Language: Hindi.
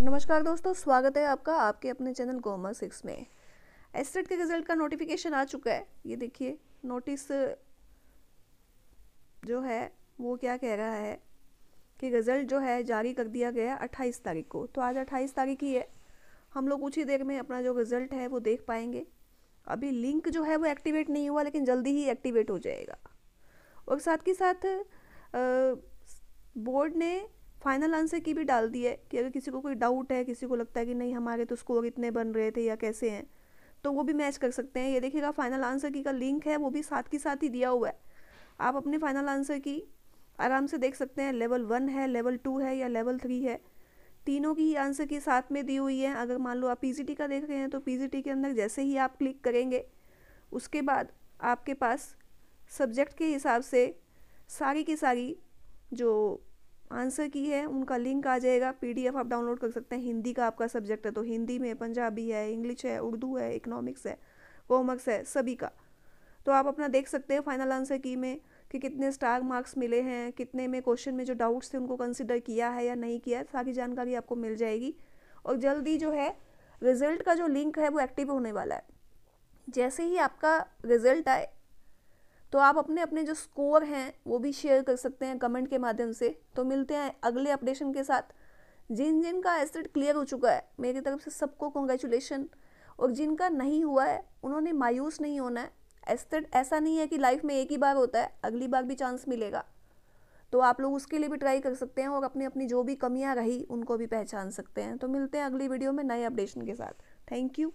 नमस्कार दोस्तों स्वागत है आपका आपके अपने चैनल गोमा सिक्स में एस्टेट के रिजल्ट का नोटिफिकेशन आ चुका है ये देखिए नोटिस जो है वो क्या कह रहा है कि रिजल्ट जो है जारी कर दिया गया 28 तारीख को तो आज 28 तारीख ही है हम लोग कुछ ही देर में अपना जो रिजल्ट है वो देख पाएंगे अभी लिंक जो है वो एक्टिवेट नहीं हुआ लेकिन जल्दी ही एक्टिवेट हो जाएगा और साथ के साथ बोर्ड ने फाइनल आंसर की भी डाल दी है कि अगर किसी को कोई डाउट है किसी को लगता है कि नहीं हमारे तो स्कोर इतने बन रहे थे या कैसे हैं तो वो भी मैच कर सकते हैं ये देखिएगा फाइनल आंसर की का लिंक है वो भी साथ के साथ ही दिया हुआ है आप अपने फाइनल आंसर की आराम से देख सकते हैं लेवल वन है लेवल टू है या लेवल थ्री है तीनों की आंसर की साथ में दी हुई है अगर मान लो आप पी का देख रहे हैं तो पी के अंदर जैसे ही आप क्लिक करेंगे उसके बाद आपके पास सब्जेक्ट के हिसाब से सारी की सारी जो आंसर की है उनका लिंक आ जाएगा पीडीएफ आप डाउनलोड कर सकते हैं हिंदी का आपका सब्जेक्ट है तो हिंदी में पंजाबी है इंग्लिश है उर्दू है इकनॉमिक्स है कॉमर्स है सभी का तो आप अपना देख सकते हैं फाइनल आंसर की में कि कितने स्टार मार्क्स मिले हैं कितने में क्वेश्चन में जो डाउट्स थे उनको कंसिडर किया है या नहीं किया है सारी जानकारी आपको मिल जाएगी और जल्दी जो है रिजल्ट का जो लिंक है वो एक्टिव होने वाला है जैसे ही आपका रिजल्ट आए तो आप अपने अपने जो स्कोर हैं वो भी शेयर कर सकते हैं कमेंट के माध्यम से तो मिलते हैं अगले अपडेशन के साथ जिन जिन का एसेट क्लियर हो चुका है मेरी तरफ से सबको कॉन्ग्रेचुलेशन और जिनका नहीं हुआ है उन्होंने मायूस नहीं होना है एसेट ऐसा नहीं है कि लाइफ में एक ही बार होता है अगली बार भी चांस मिलेगा तो आप लोग उसके लिए भी ट्राई कर सकते हैं और अपनी अपनी जो भी कमियां रही उनको भी पहचान सकते हैं तो मिलते हैं अगली वीडियो में नए अपडेशन के साथ थैंक यू